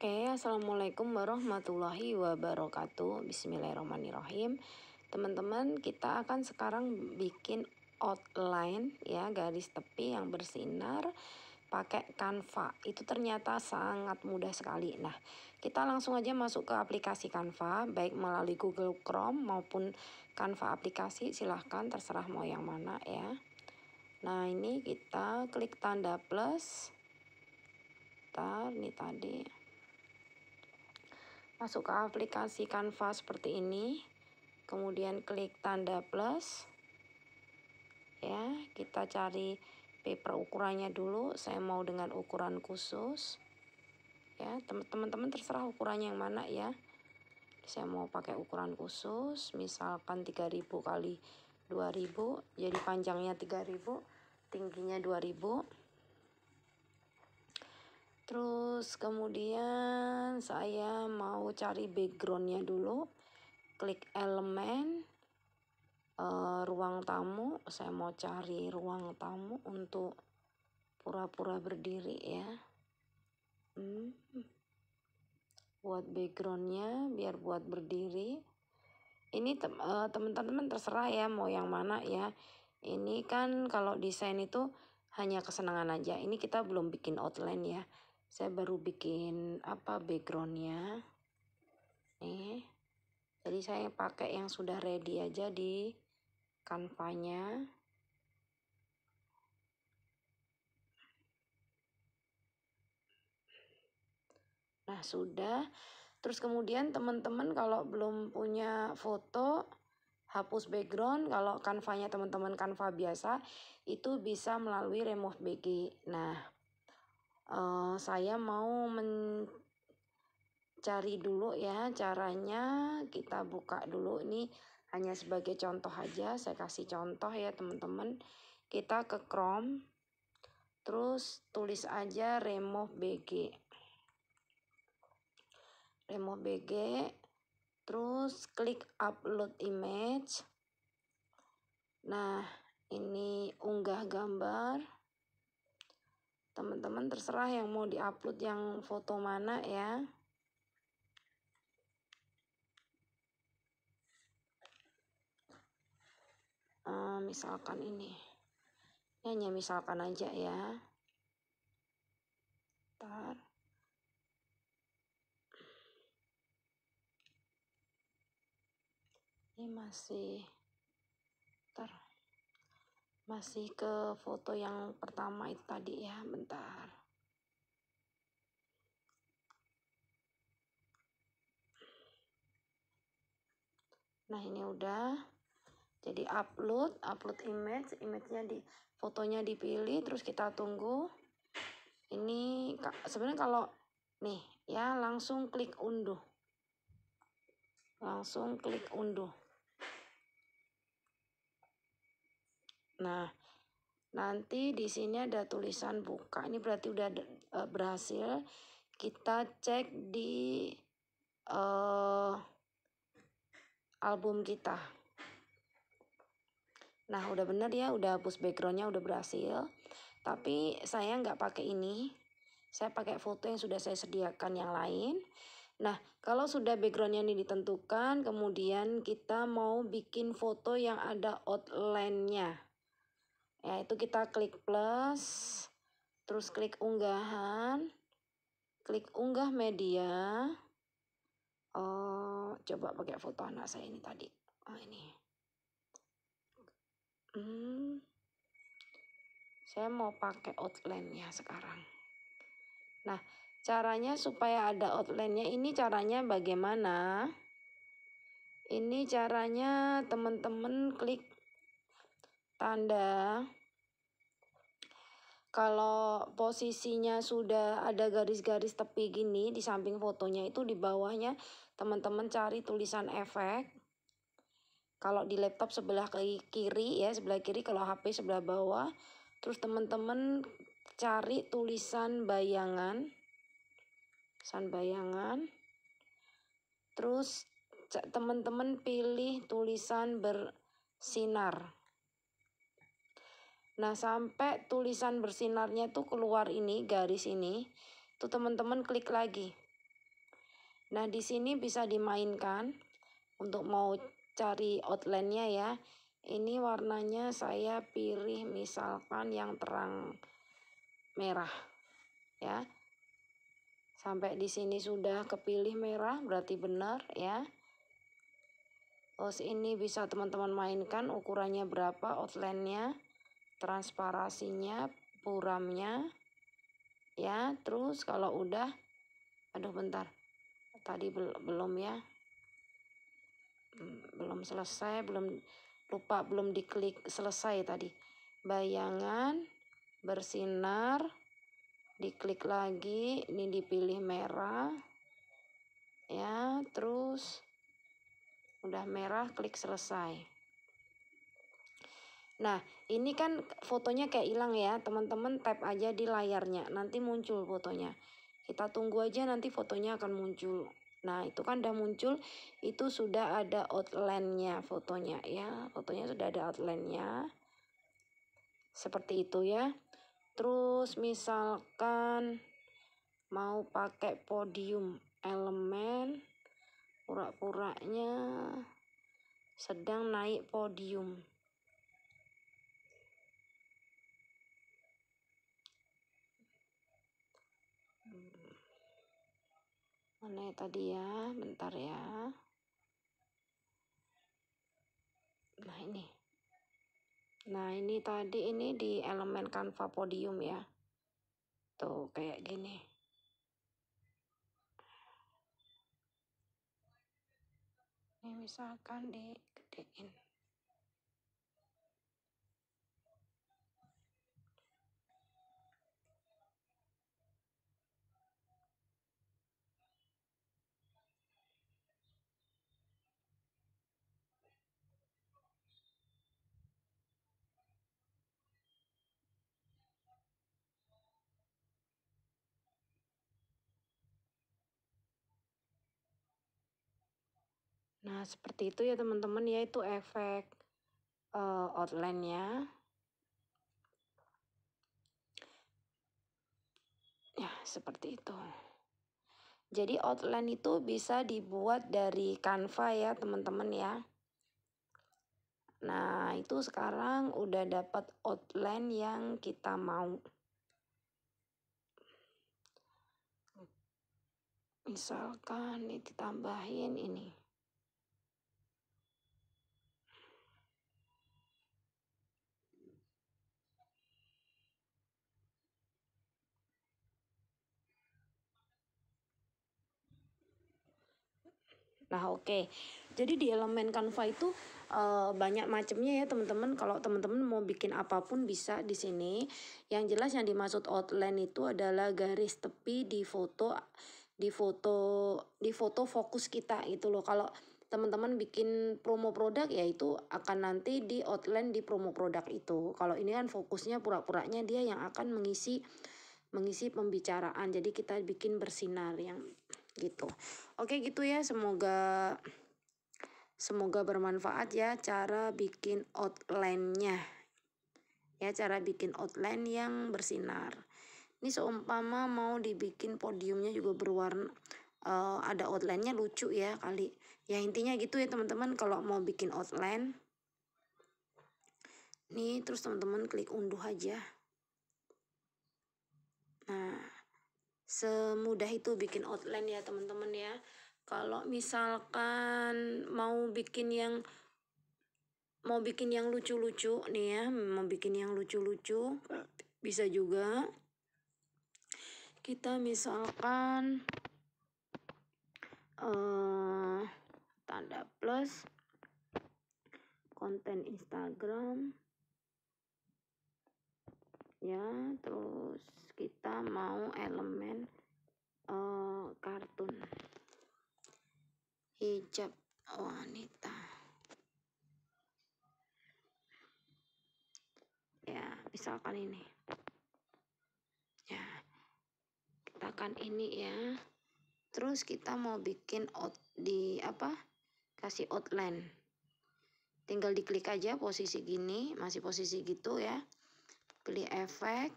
Oke, assalamualaikum warahmatullahi wabarakatuh. Bismillahirrahmanirrahim. Teman-teman, kita akan sekarang bikin outline ya, garis tepi yang bersinar pakai Canva. Itu ternyata sangat mudah sekali. Nah, kita langsung aja masuk ke aplikasi Canva, baik melalui Google Chrome maupun Canva aplikasi, silahkan terserah mau yang mana ya. Nah, ini kita klik tanda plus. ntar ini tadi masuk ke aplikasi Canva seperti ini kemudian klik tanda plus ya kita cari paper ukurannya dulu saya mau dengan ukuran khusus ya teman-teman terserah ukurannya yang mana ya saya mau pakai ukuran khusus misalkan 3000 kali 2000 jadi panjangnya 3000 tingginya 2000 Terus kemudian saya mau cari backgroundnya dulu. Klik elemen, uh, ruang tamu. Saya mau cari ruang tamu untuk pura-pura berdiri ya. Hmm. Buat backgroundnya biar buat berdiri. Ini eh, teman-teman terserah ya mau yang mana ya. Ini kan kalau desain itu hanya kesenangan aja. Ini kita belum bikin outline ya saya baru bikin apa backgroundnya nih jadi saya pakai yang sudah ready aja di kanvanya nah sudah terus kemudian teman-teman kalau belum punya foto hapus background kalau kanvanya teman-teman kanva biasa itu bisa melalui remove BG nah uh, saya mau mencari dulu ya caranya kita buka dulu ini hanya sebagai contoh aja saya kasih contoh ya teman-teman kita ke Chrome terus tulis aja remove BG remove BG terus klik upload image nah ini unggah gambar teman-teman terserah yang mau diupload yang foto mana ya uh, misalkan ini ini hanya misalkan aja ya Bentar. ini masih masih ke foto yang pertama itu tadi ya bentar nah ini udah jadi upload upload image image-nya di fotonya dipilih terus kita tunggu ini sebenarnya kalau nih ya langsung klik unduh langsung klik unduh Nah, nanti di sini ada tulisan buka. Ini berarti udah uh, berhasil. Kita cek di uh, album kita. Nah, udah bener ya, udah hapus backgroundnya, udah berhasil. Tapi saya nggak pakai ini. Saya pakai foto yang sudah saya sediakan yang lain. Nah, kalau sudah backgroundnya ini ditentukan, kemudian kita mau bikin foto yang ada outline-nya ya itu kita klik plus terus klik unggahan klik unggah media oh coba pakai foto anak saya ini tadi oh ini hmm saya mau pakai outline ya sekarang nah caranya supaya ada outline-nya ini caranya bagaimana ini caranya teman-teman klik tanda kalau posisinya sudah ada garis-garis tepi gini di samping fotonya itu di bawahnya teman-teman cari tulisan efek kalau di laptop sebelah kiri ya sebelah kiri kalau HP sebelah bawah terus teman-teman cari tulisan bayangan tulisan bayangan terus teman-teman pilih tulisan bersinar Nah, sampai tulisan bersinarnya tuh keluar ini, garis ini, tuh teman-teman klik lagi. Nah, di sini bisa dimainkan untuk mau cari outline-nya ya. Ini warnanya saya pilih misalkan yang terang merah. Ya. Sampai di sini sudah kepilih merah, berarti benar ya. Terus ini bisa teman-teman mainkan ukurannya berapa outline-nya transparasinya, puramnya, ya. Terus kalau udah, aduh bentar, tadi bel belum ya, hmm, belum selesai, belum lupa belum diklik selesai tadi. Bayangan bersinar, diklik lagi, ini dipilih merah, ya. Terus udah merah, klik selesai. Nah, ini kan fotonya kayak hilang ya. Teman-teman tap aja di layarnya, nanti muncul fotonya. Kita tunggu aja nanti fotonya akan muncul. Nah, itu kan udah muncul, itu sudah ada outline-nya fotonya ya. Fotonya sudah ada outline-nya. Seperti itu ya. Terus misalkan mau pakai podium elemen pura-puranya sedang naik podium Mana ya, tadi ya? Bentar ya. Nah, ini. Nah, ini tadi ini di elemen kanva podium ya. Tuh, kayak gini. Ini misalkan digedein. Nah, seperti itu ya teman-teman, yaitu efek uh, outline-nya. Ya, seperti itu. Jadi outline itu bisa dibuat dari Canva ya teman-teman ya. Nah itu sekarang udah dapat outline yang kita mau. Misalkan ini ditambahin ini. Nah, oke. Okay. Jadi di elemen Canva itu uh, banyak macamnya ya, teman-teman. Kalau teman-teman mau bikin apapun bisa di sini. Yang jelas yang dimaksud outline itu adalah garis tepi di foto di foto di foto fokus kita itu loh. Kalau teman-teman bikin promo produk ya itu akan nanti di outline di promo produk itu. Kalau ini kan fokusnya pura-puranya dia yang akan mengisi mengisi pembicaraan. Jadi kita bikin bersinar yang gitu. Oke gitu ya, semoga semoga bermanfaat ya cara bikin outline-nya. Ya, cara bikin outline yang bersinar. Ini seumpama mau dibikin podiumnya juga berwarna uh, ada outline-nya lucu ya kali. Ya intinya gitu ya teman-teman kalau mau bikin outline. Nih terus teman-teman klik unduh aja. Nah, semudah itu bikin outline ya teman-teman ya kalau misalkan mau bikin yang mau bikin yang lucu-lucu nih ya mau bikin yang lucu-lucu bisa juga kita misalkan uh, tanda plus konten Instagram ya terus kita mau elemen uh, kartun hijab wanita ya misalkan ini ya kita akan ini ya terus kita mau bikin out di apa kasih outline tinggal diklik aja posisi gini masih posisi gitu ya pilih efek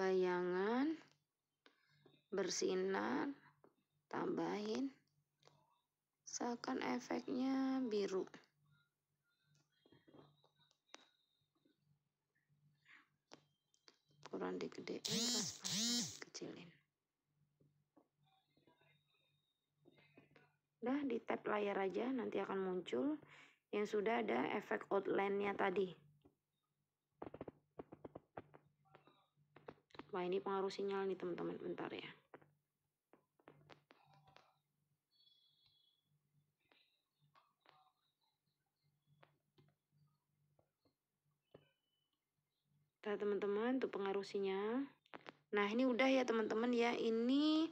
bayangan bersinar tambahin seakan efeknya biru kurang digedein pas kecilin udah di tap layar aja nanti akan muncul yang sudah ada efek outline-nya tadi. Wah ini pengaruh sinyal nih teman-teman, bentar ya. Nah teman-teman, tuh pengaruh sinyal. Nah ini udah ya teman-teman ya, ini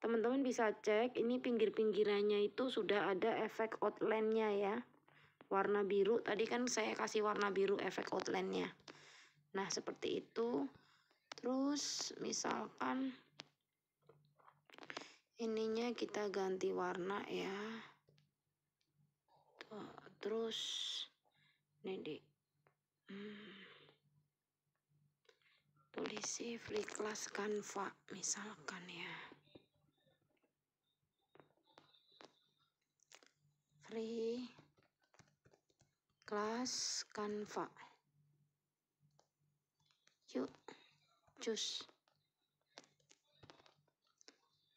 teman-teman bisa cek ini pinggir-pinggirannya itu sudah ada efek outline-nya ya warna biru tadi kan saya kasih warna biru efek outline-nya nah seperti itu terus misalkan ininya kita ganti warna ya terus ini di hmm, tulisi free class canva misalkan ya free class Canva. Yuk jus.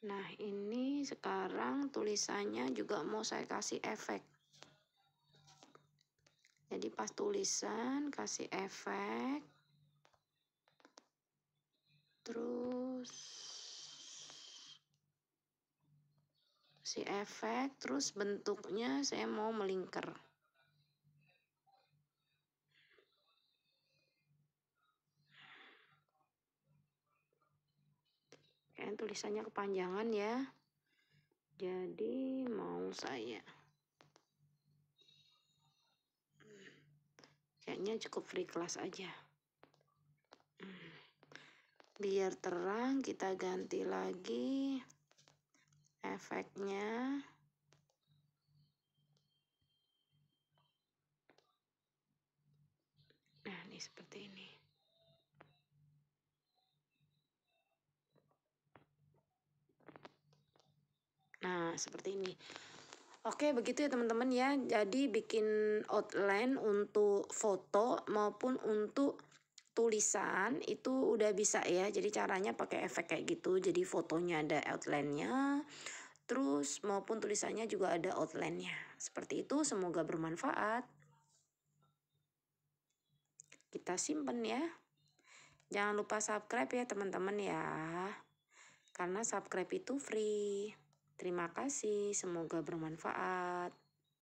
Nah, ini sekarang tulisannya juga mau saya kasih efek. Jadi pas tulisan kasih efek. Terus si efek terus bentuknya saya mau melingkar. tulisannya kepanjangan ya jadi mau saya kayaknya cukup free class aja biar terang kita ganti lagi efeknya nah ini seperti ini seperti ini Oke, begitu ya teman-teman ya. Jadi bikin outline untuk foto maupun untuk tulisan itu udah bisa ya. Jadi caranya pakai efek kayak gitu. Jadi fotonya ada outline-nya, terus maupun tulisannya juga ada outline-nya. Seperti itu, semoga bermanfaat. Kita simpen ya. Jangan lupa subscribe ya teman-teman ya. Karena subscribe itu free. Terima kasih, semoga bermanfaat.